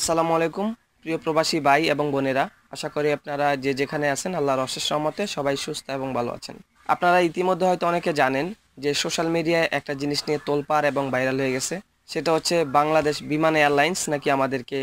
আসসালামু আলাইকুম প্রিয় প্রবাসী ভাই এবং বোনেরা আশা করি আপনারা যে যেখানে আছেন আল্লাহর অশেষ রহমতে সবাই সুস্থ এবং ভালো আছেন আপনারা ইতিমধ্যে হয়তো অনেকে জানেন যে সোশ্যাল মিডিয়ায় একটা জিনিস নিয়ে তোলপাড় এবং ভাইরাল হয়ে গেছে সেটা হচ্ছে বাংলাদেশ বিমান এয়ারলাইন্স নাকি আমাদেরকে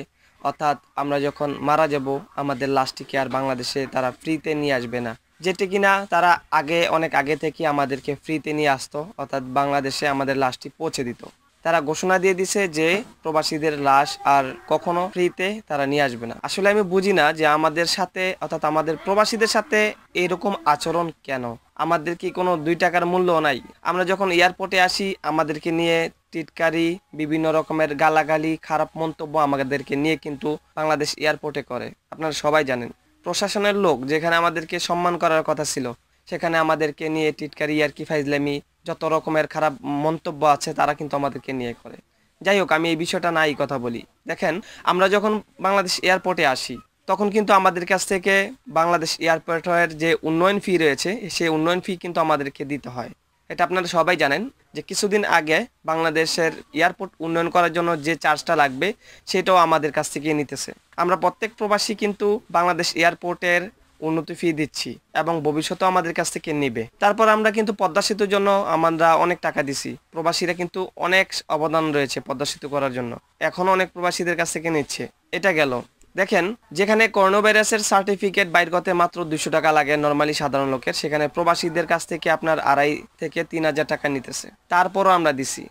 অর্থাৎ আমরা যখন মারা যাব আমাদের লাশটিকে আর বাংলাদেশে তারা ফ্রিতে নিয়ে আসবে না যেটি কিনা তারা আগে অনেক আগে থেকে আমাদেরকে ফ্রিতে নিয়ে আসতো অর্থাৎ বাংলাদেশে আমাদের লাশটি পৌঁছে দিত তারা ঘোষণা দিয়ে দিছে যে প্রবাসীদের লাশ আর কখনো ফ্রিতে তারা নিয়ে আসবে না আসলে আমি বুঝি না যে আমাদের সাথে অর্থাৎ আমাদের প্রবাসীদের সাথে এরকম আচরণ কেন আমাদের কি কোনো দুই টাকার মূল্য নাই আমরা যখন এয়ারপোর্টে আসি আমাদেরকে নিয়ে টিটকারি বিভিন্ন রকমের গালাগালি খারাপ মন্তব্য আমাদেরকে নিয়ে কিন্তু বাংলাদেশ এয়ারপোর্টে করে আপনারা সবাই জানেন প্রশাসনের লোক যেখানে আমাদেরকে সম্মান করার কথা ছিল সেখানে আমাদেরকে নিয়ে টিটকারি আর কি ফাইজলামি যত রকমের খারাপ মন্তব্য আছে তারা কিন্তু আমাদেরকে নিয়ে করে যাই হোক আমি এই বিষয়টা নাই কথা বলি দেখেন আমরা যখন বাংলাদেশ এয়ারপোর্টে আসি তখন কিন্তু আমাদের কাছ থেকে বাংলাদেশ এয়ারপোর্টের যে উন্নয়ন ফি রয়েছে সেই উন্নয়ন ফি কিন্তু আমাদেরকে দিতে হয় এটা আপনারা সবাই জানেন যে কিছুদিন আগে বাংলাদেশের এয়ারপোর্ট উন্নয়ন করার জন্য যে চার্জটা লাগবে সেটাও আমাদের কাছ থেকে নিতেছে আমরা প্রত্যেক প্রবাসী কিন্তু বাংলাদেশ এয়ারপোর্টের উন্নতি ফি দিচ্ছি এবং ভবিষ্যতেও আমাদের কাছ থেকে নেবে তারপর আমরা কিন্তু পদ্মা সেতুর জন্য আমরা অনেক টাকা দিছি প্রবাসীরা কিন্তু অনেক অবদান রয়েছে পদ্মা সেতু করার জন্য এখনও অনেক প্রবাসীদের কাছ থেকে নিচ্ছে এটা গেল দেখেন যেখানে করোনা ভাইরাসের সার্টিফিকেট বাইর করতে মাত্র দুশো টাকা লাগে নর্মালি সাধারণ লোকের সেখানে প্রবাসীদের কাছ থেকে আপনার আড়াই থেকে তিন হাজার টাকা নিতেছে তারপরও আমরা দিছি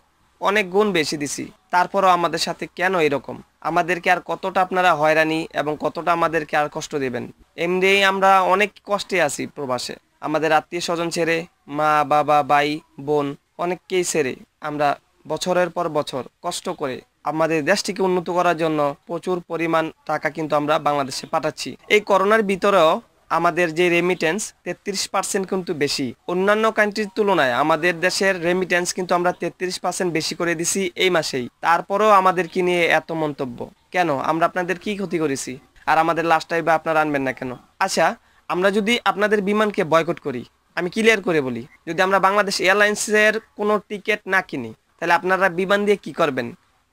অনেক গুণ বেশি দিছি তারপরও আমাদের সাথে কেন এরকম আমাদেরকে আর কতটা আপনারা হয়রানি এবং কতটা আমাদেরকে আর কষ্ট দেবেন এমনিই আমরা অনেক কষ্টে আছি প্রবাসে আমাদের আত্মীয় স্বজন ছেড়ে মা বাবা ভাই বোন অনেককেই ছেড়ে আমরা বছরের পর বছর কষ্ট করে আমাদের দেশটিকে উন্নত করার জন্য প্রচুর পরিমাণ টাকা কিন্তু আমরা বাংলাদেশে পাঠাচ্ছি এই করোনার ভিতরেও আমাদের যে রেমিটেন্স তেত্রিশ পার্সেন্ট কিন্তু বেশি অন্যান্য কান্ট্রির তুলনায় আমাদের দেশের রেমিটেন্স কিন্তু আমরা তেত্রিশ পার্সেন্ট বেশি করে দিছি এই মাসেই তারপরেও আমাদেরকে নিয়ে এত মন্তব্য কেন আমরা আপনাদের কি ক্ষতি করেছি আর আমাদের লাস্ট টাইম বা আপনারা আনবেন না কেন আচ্ছা আমরা যদি আপনাদের বিমানকে বয়কট করি আমি ক্লিয়ার করে বলি যদি আমরা বাংলাদেশ এয়ারলাইন্সের কোনো টিকিট না কিনি তাহলে আপনারা বিমান দিয়ে কি করবেন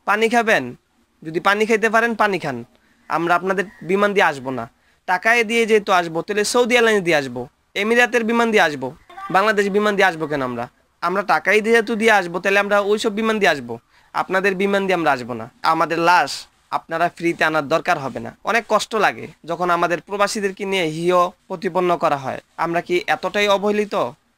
পানি খাবেন যদি পানি খাইতে পারেন পানি খান আমরা আপনাদের বিমান দিয়ে আসবো না টাকায় দিয়ে যেহেতু আসবো তাহলে সৌদি এয়ারলাইন্স দিয়ে আসবো এমিরাতের বিমান দিয়ে আসবো বাংলাদেশ বিমান দিয়ে আসবো কেন আমরা আমরা টাকাই যেহেতু দিয়ে আসবো তাহলে আমরা ওই সব বিমান দিয়ে আসবো আপনাদের বিমান দিয়ে আমরা আসবো না আমাদের লাশ আপনারা ফ্রিতে আনার দরকার হবে না অনেক কষ্ট লাগে যখন আমাদের প্রবাসীদেরকে নিয়ে হিও প্রতিপন্ন করা হয় আমরা কি এতটাই অবহেলিত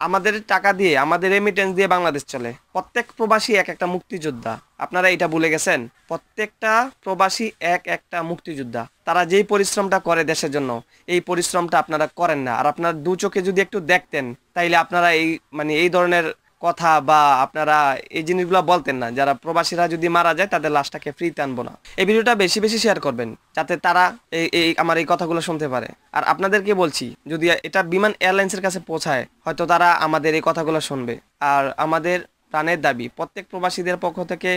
আমাদের টাকা দিয়ে আমাদের রেমিটেন্স দিয়ে বাংলাদেশ চলে প্রত্যেক প্রবাসী এক একটা মুক্তিযোদ্ধা আপনারা এটা ভুলে গেছেন প্রত্যেকটা প্রবাসী এক একটা মুক্তিযোদ্ধা তারা যেই পরিশ্রমটা করে দেশের জন্য এই পরিশ্রমটা আপনারা করেন না আর আপনার দু চোখে যদি একটু দেখতেন তাইলে আপনারা এই মানে এই ধরনের কথা বা আপনারা এই জিনিসগুলো বলতেন না যারা প্রবাসীরা যদি মারা যায় তাদের লাশটাকে ফ্রিতে আনবো না এই ভিডিওটা বেশি বেশি শেয়ার করবেন যাতে তারা এই আমার এই কথাগুলো শুনতে পারে আর আপনাদেরকে বলছি যদি এটা বিমান এয়ারলাইন্সের কাছে পৌঁছায় হয়তো তারা আমাদের এই কথাগুলো শুনবে আর আমাদের প্রাণের দাবি প্রত্যেক প্রবাসীদের পক্ষ থেকে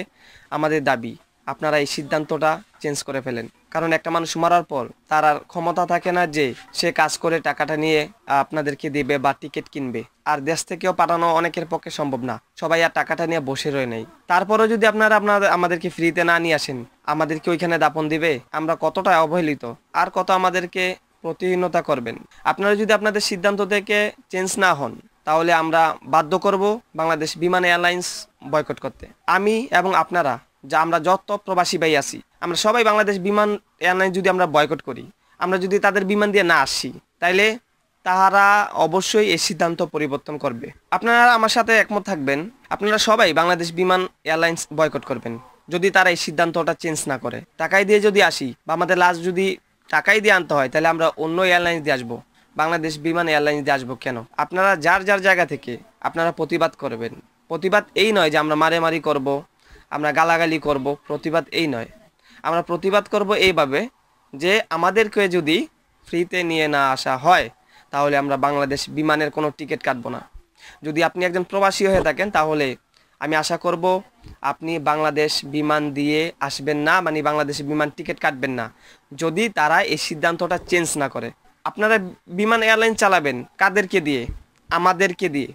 আমাদের দাবি আপনারা এই সিদ্ধান্তটা চেঞ্জ করে ফেলেন কারণ একটা মানুষ মারার পর তার আর ক্ষমতা থাকে না যে সে কাজ করে টাকাটা নিয়ে আপনাদেরকে দেবে বা টিকিট কিনবে আর দেশ থেকেও পাঠানো অনেকের পক্ষে সম্ভব না সবাই আর টাকাটা নিয়ে বসে রয়ে নেই তারপরেও যদি আপনারা আপনার আমাদেরকে ফ্রিতে না নিয়ে আসেন আমাদেরকে ওইখানে দাপন দিবে আমরা কতটা অবহেলিত আর কত আমাদেরকে প্রতিহীনতা করবেন আপনারা যদি আপনাদের সিদ্ধান্ত থেকে চেঞ্জ না হন তাহলে আমরা বাধ্য করব বাংলাদেশ বিমান এয়ারলাইন্স বয়কট করতে আমি এবং আপনারা যা আমরা যত প্রবাসী ভাই আছি আমরা সবাই বাংলাদেশ বিমান এয়ারলাইন যদি আমরা বয়কট করি আমরা যদি তাদের বিমান দিয়ে না আসি তাইলে তাহারা অবশ্যই এই সিদ্ধান্ত পরিবর্তন করবে আপনারা আমার সাথে একমত থাকবেন আপনারা সবাই বাংলাদেশ বিমান এয়ারলাইন্স বয়কট করবেন যদি তারা এই সিদ্ধান্তটা চেঞ্জ না করে টাকাই দিয়ে যদি আসি বা আমাদের লাশ যদি টাকাই দিয়ে আনতে হয় তাহলে আমরা অন্য এয়ারলাইন্স দিয়ে আসবো বাংলাদেশ বিমান এয়ারলাইন্স দিয়ে আসবো কেন আপনারা যার যার জায়গা থেকে আপনারা প্রতিবাদ করবেন প্রতিবাদ এই নয় যে আমরা মারামারি করবো আমরা গালাগালি করব প্রতিবাদ এই নয় আমরা প্রতিবাদ করব এইভাবে যে আমাদেরকে যদি ফ্রিতে নিয়ে না আসা হয় তাহলে আমরা বাংলাদেশ বিমানের কোনো টিকিট কাটবো না যদি আপনি একজন প্রবাসী হয়ে থাকেন তাহলে আমি আশা করব আপনি বাংলাদেশ বিমান দিয়ে আসবেন না মানে বাংলাদেশ বিমান টিকিট কাটবেন না যদি তারা এই সিদ্ধান্তটা চেঞ্জ না করে আপনারা বিমান এয়ারলাইন চালাবেন কাদেরকে দিয়ে আমাদেরকে দিয়ে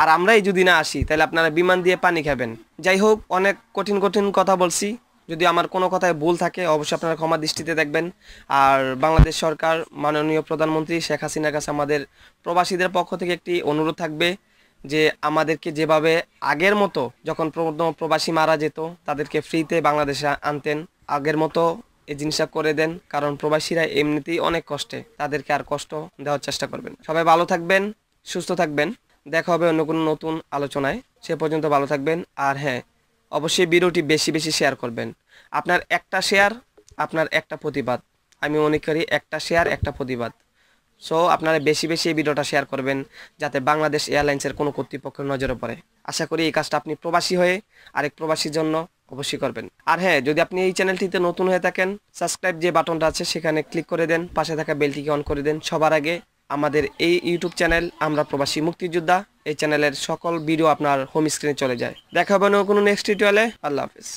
আর আমরাই যদি না আসি তাহলে আপনারা বিমান দিয়ে পানি খাবেন যাই হোক অনেক কঠিন কঠিন কথা বলছি যদি আমার কোনো কথায় ভুল থাকে অবশ্যই আপনারা ক্ষমা দৃষ্টিতে দেখবেন আর বাংলাদেশ সরকার মাননীয় প্রধানমন্ত্রী শেখ হাসিনার কাছে আমাদের প্রবাসীদের পক্ষ থেকে একটি অনুরোধ থাকবে যে আমাদেরকে যেভাবে আগের মতো যখন প্রবাসী মারা যেত তাদেরকে ফ্রিতে বাংলাদেশে আনতেন আগের মতো এই জিনিসটা করে দেন কারণ প্রবাসীরা এমনিতেই অনেক কষ্টে তাদেরকে আর কষ্ট দেওয়ার চেষ্টা করবেন সবাই ভালো থাকবেন সুস্থ থাকবেন দেখা হবে অন্য কোনো নতুন আলোচনায় সে পর্যন্ত ভালো থাকবেন আর হ্যাঁ অবশ্যই ভিডিওটি বেশি বেশি শেয়ার করবেন আপনার একটা শেয়ার আপনার একটা প্রতিবাদ আমি মনে করি একটা শেয়ার একটা প্রতিবাদ সো আপনারা বেশি বেশি এই ভিডিওটা শেয়ার করবেন যাতে বাংলাদেশ এয়ারলাইন্সের কোনো কর্তৃপক্ষের নজরে পড়ে আশা করি এই কাজটা আপনি প্রবাসী হয়ে আরেক প্রবাসীর জন্য অবশ্যই করবেন আর হ্যাঁ যদি আপনি এই চ্যানেলটিতে নতুন হয়ে থাকেন সাবস্ক্রাইব যে বাটনটা আছে সেখানে ক্লিক করে দেন পাশে থাকা বেলটিকে অন করে দেন সবার আগে আমাদের এই ইউটিউব চ্যানেল আমরা প্রবাসী মুক্তিযোদ্ধা এই চ্যানেলের সকল ভিডিও আপনার হোম স্ক্রিনে চলে যায় দেখা কোনো নেক্সট টিউটোরিয়ালে আল্লাহ হাফিজ